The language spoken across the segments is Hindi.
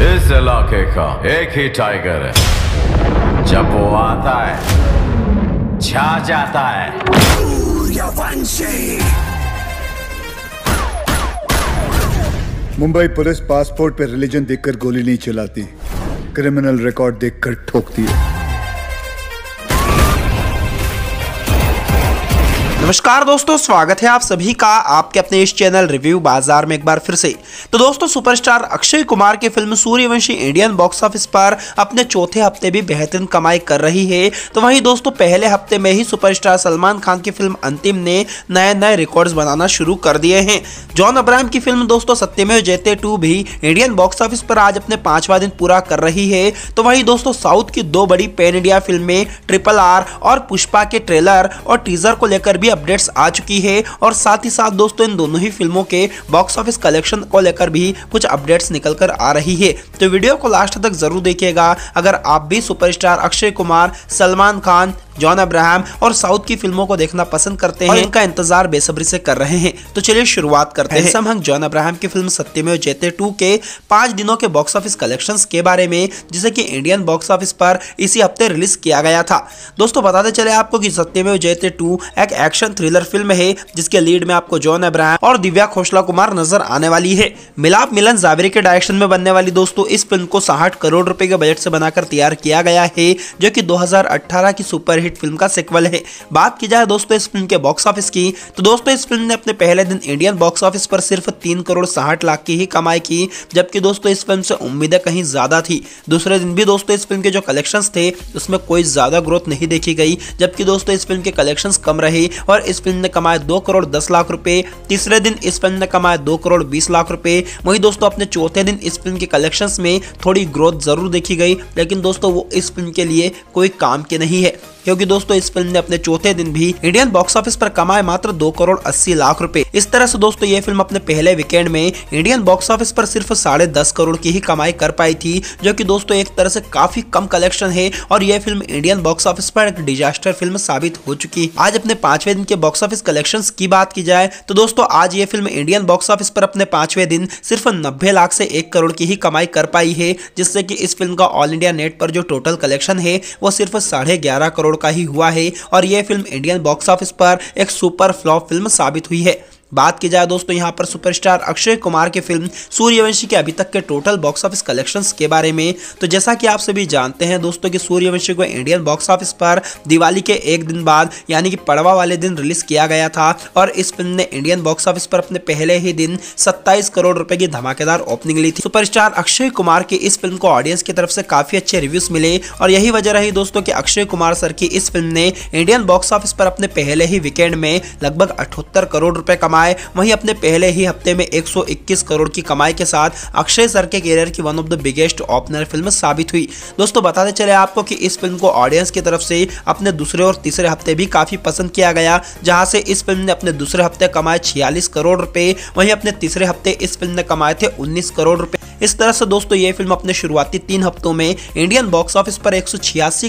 इस इलाके का एक ही टाइगर है जब वो आता है छा जाता है मुंबई पुलिस पासपोर्ट पर रिलीजन देखकर गोली नहीं चलाती क्रिमिनल रिकॉर्ड देखकर ठोकती है नमस्कार दोस्तों स्वागत है आप सभी का आपके अपने इस चैनल रिव्यू बाजार में एक बार फिर से तो दोस्तों सुपरस्टार अक्षय कुमार की film Sooryavanshi Indian box office पर अपने चौथे हफ्ते भी बेहतरीन कमाई कर रही है तो वहीं दोस्तों पहले हफ्ते में ही सुपरस्टार सलमान खान की फिल्म अंतिम ने नए नए रिकॉर्ड बनाना शुरू कर दिए हैं जॉन अब्राहम की फिल्म दोस्तों सत्यमेव जयते टू भी इंडियन बॉक्स ऑफिस पर आज अपने पांचवा दिन पूरा कर रही है तो वहीं दोस्तों साउथ की दो बड़ी पेन इंडिया फिल्में ट्रिपल आर और पुष्पा के ट्रेलर और टीजर को लेकर भी अपडेट्स आ चुकी है और साथ ही साथ दोस्तों इन दोनों ही फिल्मों के बॉक्स ऑफिस कलेक्शन को लेकर भी कुछ अपडेट्स निकल कर आ रही है तो वीडियो को लास्ट तक जरूर देखिएगा अगर आप भी सुपरस्टार अक्षय कुमार सलमान खान जॉन अब्राहम और साउथ की फिल्मों को देखना पसंद करते हैं इनका इंतजार बेसब्री से कर रहे हैं तो चलिए शुरुआत करते हैं हंग जॉन अब्राहम की फिल्म सत्यमेव जयते टू के पांच दिनों के बॉक्स ऑफिस कलेक्शन के बारे में जिसे की इंडियन बॉक्स ऑफिस पर इसी हफ्ते रिलीज किया गया था दोस्तों बताते चले आपको की सत्यमेव जयते टू एक एक्शन थ्रिलर फिल्म है जिसके लीड में आपको जॉन अब्राहम और दिव्या खोसला कुमार नजर आने वाली है मिलाप मिलन जावेरी के डायरेक्शन में बनने वाली दोस्तों इस फिल्म को साठ करोड़ रुपए के बजट से बनाकर तैयार किया गया है जो कि 2018 की सुपरहिट हिट फिल्म का सिक्वल है बात की जाए दोस्तों इस फिल्म के बॉक्स ऑफिस की तो दोस्तों इस फिल्म ने अपने पहले दिन इंडियन बॉक्स ऑफिस पर सिर्फ तीन करोड़ साठ लाख की ही कमाई की जबकि दोस्तों इस फिल्म से उम्मीदें कहीं ज़्यादा थी दूसरे दिन भी दोस्तों इस फिल्म के जो कलेक्शन थे उसमें कोई ज़्यादा ग्रोथ नहीं देखी गई जबकि दोस्तों इस फिल्म के कलेक्शन कम रहे और इस फिल्म ने कमाए दो करोड़ दस लाख रुपए तीसरे दिन इस फिल्म ने कमाए दो करोड़ बीस लाख रुपए वही दोस्तों अपने चौथे दिन इस फिल्म के कलेक्शन में थोड़ी ग्रोथ ज़रूर देखी गई लेकिन दोस्तों वो इस फिल्म के लिए कोई काम के नहीं है क्योंकि दोस्तों इस फिल्म ने अपने चौथे दिन भी इंडियन बॉक्स ऑफिस पर कमाए मात्र दो करोड़ अस्सी लाख रूपए इस तरह से दोस्तों ये फिल्म अपने पहले वीकेंड में इंडियन बॉक्स ऑफिस पर सिर्फ साढ़े दस करोड़ की ही कमाई कर पाई थी जो की दोस्तों एक तरह से काफी कम कलेक्शन है और यह फिल्म इंडियन बॉक्स ऑफिस पर एक डिजास्टर फिल्म साबित हो चुकी आज अपने पांचवे दिन के बॉक्स ऑफिस कलेक्शन की बात की जाए तो दोस्तों आज ये फिल्म इंडियन बॉक्स ऑफिस पर अपने पांचवे दिन सिर्फ नब्बे लाख से एक करोड़ की ही कमाई कर पाई है जिससे की इस फिल्म का ऑल इंडिया नेट पर जो टोटल कलेक्शन है वो सिर्फ साढ़े ग्यारह करोड़ करोड़ का ही हुआ है और यह फिल्म इंडियन बॉक्स ऑफिस पर एक सुपर फ्लॉप फिल्म साबित हुई है बात की जाए दोस्तों यहाँ पर सुपरस्टार अक्षय कुमार की फिल्म सूर्यवंशी के अभी तक के टोटल बॉक्स ऑफिस कलेक्शंस के बारे में तो जैसा कि आप सभी जानते हैं दोस्तों कि सूर्यवंशी को इंडियन बॉक्स ऑफिस पर दिवाली के एक दिन बाद यानी कि पड़वा वाले दिन रिलीज किया गया था और इस फिल्म ने इंडियन बॉक्स ऑफिस पर अपने पहले ही दिन सत्ताईस करोड़ रुपए की धमाकेदार ओपनिंग ली थी सुपर अक्षय कुमार की इस फिल्म को ऑडियंस की तरफ से काफी अच्छे रिव्यूज मिले और यही वजह रही दोस्तों की अक्षय कुमार सर की इस फिल्म ने इंडियन बॉक्स ऑफिस पर अपने पहले ही वीकेंड में लगभग अठहत्तर करोड़ रुपए कमा कमाए वहीं अपने पहले ही हफ्ते में 121 करोड़ की कमाई के साथ अक्षय सर के कैरियर की one of the biggest opener film साबित हुई दोस्तों बताते चले आपको कि इस फिल्म को ऑडियंस की तरफ से अपने दूसरे और तीसरे हफ्ते भी काफी पसंद किया गया जहां से इस फिल्म ने अपने दूसरे हफ्ते कमाए छियालीस करोड़ रुपए वहीं अपने तीसरे हफ्ते इस फिल्म ने कमाए थे उन्नीस करोड़ रुपए इस तरह से दोस्तों ये फिल्म अपने शुरुआती तीन हफ्तों में इंडियन बॉक्स ऑफिस पर एक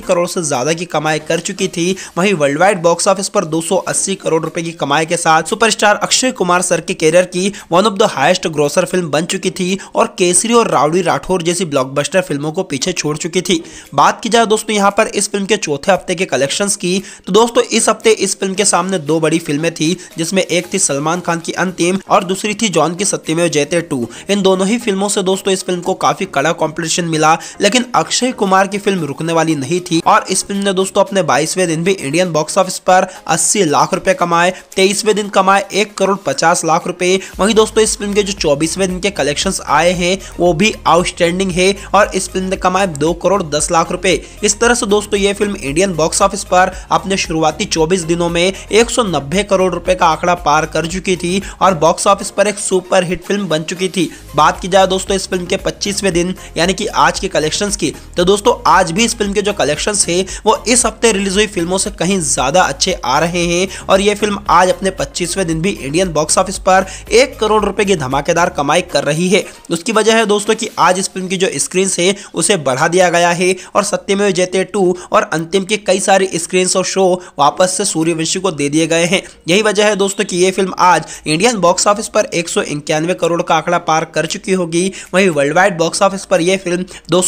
करोड़ से ज्यादा की कमाई कर चुकी थी वहीं वर्ल्ड वाइड बॉक्स ऑफिस पर 280 करोड़ रुपए की कमाई के साथ सुपरस्टार अक्षय कुमार सर के कैरियर की one of the highest grosser film बन चुकी थी और केसरी और रावड़ी राठौर जैसी ब्लॉकबस्टर फिल्मों को पीछे छोड़ चुकी थी बात की जाए दोस्तों यहाँ पर इस फिल्म के चौथे हफ्ते के कलेक्शन की तो दोस्तों इस हफ्ते इस फिल्म के सामने दो बड़ी फिल्में थी जिसमें एक थी सलमान खान की अंतिम और दूसरी थी जॉन की सत्यमेव जयते टू इन दोनों ही फिल्मों से दोस्तों दोस्तों इस फिल्म को काफी कड़ा कॉम्पिटिशन मिला लेकिन अक्षय कुमार की फिल्म रुकने वाली नहीं थी और इस फिल्म ने दोस्तों अपने बाईसवें दिन भी इंडियन बॉक्स ऑफिस पर अस्सी लाख रुपए कमाए तेईसवे दिन कमाए एक करोड़ पचास लाख रुपए वही दोस्तों इस फिल्म के जो चौबीसवें दिन के कलेक्शन आए हैं वो भी आउटस्टैंडिंग है और इस फिल्म ने कमाए दो करोड़ दस लाख रुपए इस तरह से दोस्तों ये फिल्म इंडियन बॉक्स ऑफिस पर अपने शुरुआती चौबीस दिनों में एक करोड़ रुपए का आंकड़ा पार कर चुकी थी और बॉक्स ऑफिस पर एक सुपर हिट फिल्म बन चुकी थी बात की जाए दोस्तों इस फिल्म के पच्चीसवें दिन यानी कि आज के कलेक्शंस की तो दोस्तों आज भी इस फिल्म के जो कलेक्शंस है वो इस हफ्ते रिलीज हुई फिल्मों से कहीं ज़्यादा अच्छे आ रहे हैं और ये फिल्म आज अपने पच्चीसवें दिन भी इंडियन बॉक्स ऑफिस पर एक करोड़ रुपए की धमाकेदार कमाई कर रही है उसकी वजह है दोस्तों कि आज इस फिल्म की जो स्क्रीन है उसे बढ़ा दिया गया है और सत्यमेव जयते टू और अंतिम के कई सारे स्क्रीन और शो वापस से सूर्यवंशी को दे दिए गए हैं यही वजह है दोस्तों की ये फिल्म आज इंडियन बॉक्स ऑफिस पर एक करोड़ का आंकड़ा पार कर चुकी होगी वहीं वर्ल्ड वाइड बॉक्स ऑफिस पर यह फिल्म दो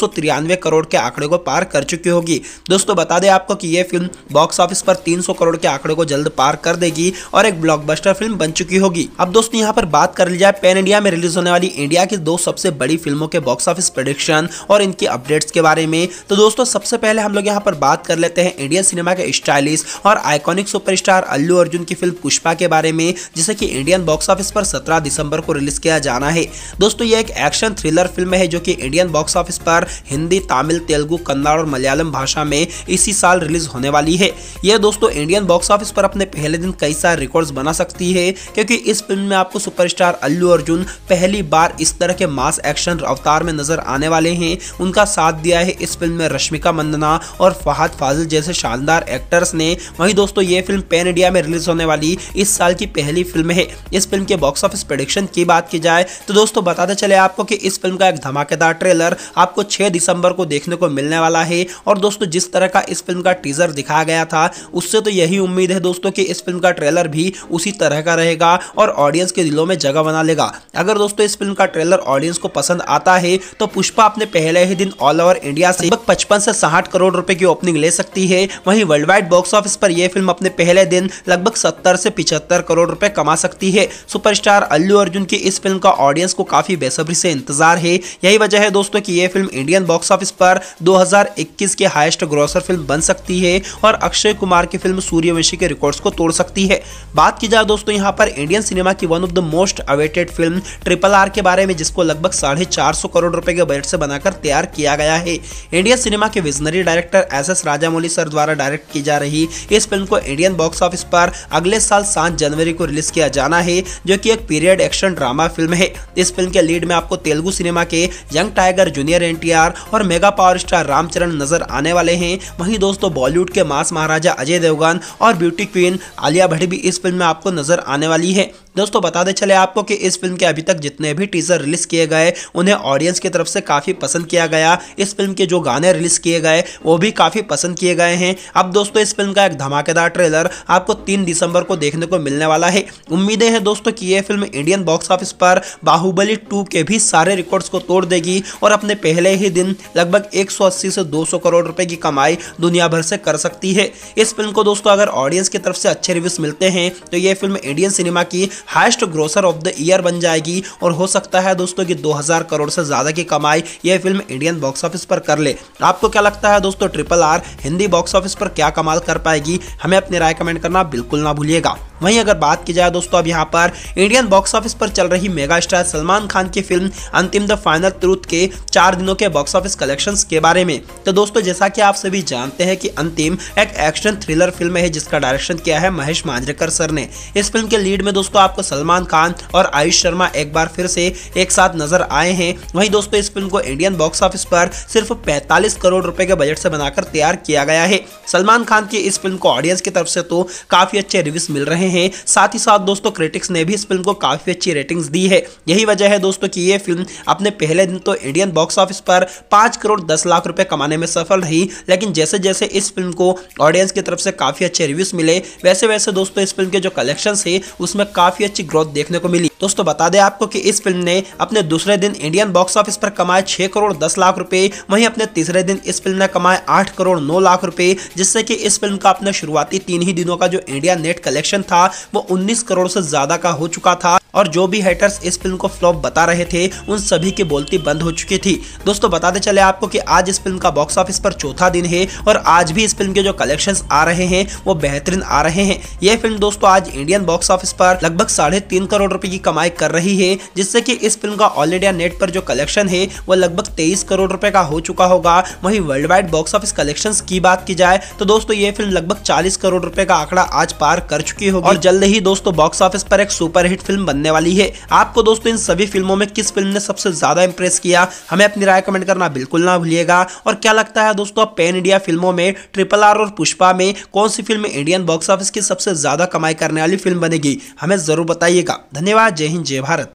करोड़ के आंकड़े को पार कर चुकी होगी दोस्तों बता दें आपको कि यह फिल्म बॉक्स ऑफिस पर 300 करोड़ के आंकड़े को जल्द पार कर देगी और एक ब्लॉकबस्टर फिल्म बन चुकी होगी अब दोस्तों यहाँ पर बात कर ली जाए पेन इंडिया में रिलीज होने वाली इंडिया की दो सबसे बड़ी फिल्मों के बॉक्स ऑफिस प्रोडिक्शन और इनकी अपडेट्स के बारे में तो दोस्तों सबसे पहले हम लोग यहाँ पर बात कर लेते हैं इंडियन सिनेमा के स्टाइलिश और आइकॉनिक सुपरस्टार अल्लू अर्जुन की फिल्म पुष्पा के बारे में जिसे कि इंडियन बॉक्स ऑफिस पर 17 दिसंबर को रिलीज किया जाना है दोस्तों ये एक एक्शन थ्रिलर फिल्म है जो कि इंडियन बॉक्स ऑफिस पर हिंदी तमिल तेलुगु कन्नड़ और मलयालम भाषा में इसी साल रिलीज होने वाली है यह दोस्तों इंडियन बॉक्स ऑफिस पर अपने पहले दिन कई सारे रिकॉर्ड बना सकती है क्योंकि इस फिल्म में आपको सुपरस्टार अल्लू अर्जुन पहली बार इस तरह के मास एक्शन अवतार में नजर आने वाले हैं उनका साथ दिया है इस फिल्म में रश्मिका मंदना और फहाद फाजिल जैसे शानदार एक्टर्स ने वहीं दोस्तों ये फिल्म पैन इंडिया में रिलीज होने वाली इस साल की पहली फिल्म है इस फिल्म के बॉक्स ऑफिस प्रडिक्शन की बात की जाए तो दोस्तों बताते चले आपको कि इस फिल्म का एक धमाकेदार ट्रेलर आपको 6 दिसंबर को देखने को मिलने वाला है और दोस्तों जिस तरह का इस फिल्म का टीजर दिखाया गया था उससे तो यही उम्मीद है दोस्तों कि इस फिल्म का ट्रेलर भी उसी तरह का रहेगा और ऑडियंस के दिलों में जगह बना लेगा अगर दोस्तों इस फिल्म का ट्रेलर ऑडियंस को पसंद आता है तो पुष्पा अपने पहले ही दिन ऑल ओवर इंडिया से लगभग पचपन से साठ करोड़ रुपए की ओपनिंग ले सकती है वहीं वर्ल्ड वाइड बॉक्स ऑफिस पर यह फिल्म अपने पहले दिन लगभग सत्तर से पिछहत्तर करोड़ रुपए कमा सकती है सुपरस्टार अल्लू अर्जुन की इस फिल्म का ऑडियंस को काफी बेसब्री से इंतजार 2000 है यही वजह है दोस्तों कि ये फिल्म इंडियन बॉक्स ऑफिस पर 2021 के हाईएस्ट ग्रोसर फिल्म बन सकती है और अक्षय कुमार की फिल्म सूर्यवंशी के रिकॉर्ड्स को तोड़ सकती है बात की जाए दोस्तों यहाँ पर इंडियन सिनेमा की one of the most awaited film triple R के बारे में जिसको लगभग साढ़े चार सौ करोड़ रुपए के बजट से बनाकर तैयार किया गया है इंडियन सिनेमा के visionary director S S Rajamouli sir द्वारा डायरेक्ट की जा रही इस फिल्म को इंडियन बॉक्स ऑफिस पर अगले साल सात जनवरी को रिलीज किया जाना है जो कि एक पीरियड एक्शन ड्रामा फिल्म है इस फिल्म के लीड में आपको तेलुगु तेलुगु सिनेमा के यंग टाइगर जूनियर एनटीआर और मेगा पावर स्टार रामचरण नजर आने वाले हैं वहीं दोस्तों बॉलीवुड के मास महाराजा अजय देवगन और ब्यूटी क्वीन आलिया भट्ट भी इस फिल्म में आपको नजर आने वाली है दोस्तों बताते चले आपको कि इस फिल्म के अभी तक जितने भी टीजर रिलीज किए गए उन्हें ऑडियंस की तरफ से काफ़ी पसंद किया गया इस फिल्म के जो गाने रिलीज किए गए वो भी काफ़ी पसंद किए गए हैं अब दोस्तों इस फिल्म का एक धमाकेदार ट्रेलर आपको तीन दिसंबर को देखने को मिलने वाला है उम्मीदें हैं दोस्तों की यह फिल्म इंडियन बॉक्स ऑफिस पर बाहुबली टू के भी सारे रिकॉर्ड्स को तोड़ देगी और अपने पहले ही दिन लगभग एक से दो करोड़ रुपए की कमाई दुनिया भर से कर सकती है इस फिल्म को दोस्तों अगर ऑडियंस की तरफ से अच्छे रिव्यूज मिलते हैं तो यह फिल्म इंडियन सिनेमा की highest grosser of the year बन जाएगी और हो सकता है दोस्तों कि 2000 करोड़ से ज़्यादा की कमाई ये फिल्म इंडियन बॉक्स ऑफिस पर कर ले आपको क्या लगता है दोस्तों triple R Hindi box office पर क्या कमाल कर पाएगी हमें अपनी राय कमेंट करना बिल्कुल ना भूलिएगा वहीं अगर बात की जाए दोस्तों अब यहाँ पर इंडियन बॉक्स ऑफिस पर चल रही मेगा स्टार सलमान खान की फिल्म अंतिम द फाइनल ट्रूथ के चार दिनों के बॉक्स ऑफिस कलेक्शन के बारे में तो दोस्तों जैसा की आप सभी जानते हैं कि अंतिम एक एक्शन थ्रिलर फिल्म है जिसका डायरेक्शन किया है महेश मांजरेकर सर ने इस फिल्म के लीड में दोस्तों आपको सलमान खान और आयुष शर्मा एक बार फिर से एक साथ नजर आए हैं वहीं दोस्तों इस फिल्म को इंडियन बॉक्स ऑफिस पर सिर्फ 45 करोड़ रुपए के बजट से बनाकर तैयार किया गया है सलमान खान की इस फिल्म को ऑडियंस की तरफ से तो काफी अच्छे रिव्यूज मिल रहे हैं हैं साथ ही साथ दोस्तों क्रिटिक्स ने भी इस फिल्म को काफ़ी अच्छी रेटिंग्स दी है यही वजह है दोस्तों कि ये फिल्म अपने पहले दिन तो इंडियन बॉक्स ऑफिस पर पाँच करोड़ दस लाख रुपये कमाने में सफल रही लेकिन जैसे जैसे इस फिल्म को ऑडियंस की तरफ से काफ़ी अच्छे रिव्यूज़ मिले वैसे वैसे दोस्तों इस फिल्म के जो कलेक्शन है उसमें काफ़ी अच्छी ग्रोथ देखने को मिली दोस्तों बता दें आपको कि इस फिल्म ने अपने दूसरे दिन इंडियन बॉक्स ऑफिस पर कमाए छह करोड़ दस लाख रुपए वहीं अपने तीसरे दिन इस फिल्म ने कमाए आठ करोड़ नौ लाख रुपए जिससे कि इस फिल्म का अपने शुरुआती तीन ही दिनों का जो इंडिया नेट कलेक्शन था था वो 19 करोड़ से ज्यादा का हो चुका था और जो भी हेटर्स इस फिल्म को फ्लॉप बता रहे थे उन सभी की बोलती बंद हो चुकी थी दोस्तों बताते चले आपको कि आज इस फिल्म का बॉक्स ऑफिस पर चौथा दिन है और आज भी इस फिल्म के जो कलेक्शन आ रहे हैं वो बेहतरीन आ रहे हैं यह फिल्म दोस्तों आज इंडियन बॉक्स ऑफिस पर लगभग साढ़े तीन करोड़ रुपए की कमाई कर रही है जिससे कि इस फिल्म का ऑल इंडिया नेट पर जो कलेक्शन है वो लगभग तेईस करोड़ रुपए का हो चुका होगा वहीं world wide box office collection की बात की जाए तो दोस्तों ये फिल्म लगभग चालीस करोड़ रुपए का आंकड़ा आज पार कर चुकी होगी और जल्द ही दोस्तों बॉक्स ऑफिस पर एक सुपरहिट फिल्म बनने बनने वाली है आपको दोस्तों इन सभी फिल्मों में किस फिल्म ने सबसे ज़्यादा इंप्रेस किया हमें अपनी राय कमेंट करना बिल्कुल ना भूलिएगा और क्या लगता है दोस्तों पेन इंडिया फिल्मों में ट्रिपल आर और पुष्पा में कौन सी फिल्म इंडियन बॉक्स ऑफिस की सबसे ज़्यादा कमाई करने वाली फिल्म बनेगी हमें ज़रूर बताइएगा धन्यवाद जय हिंद जय भारत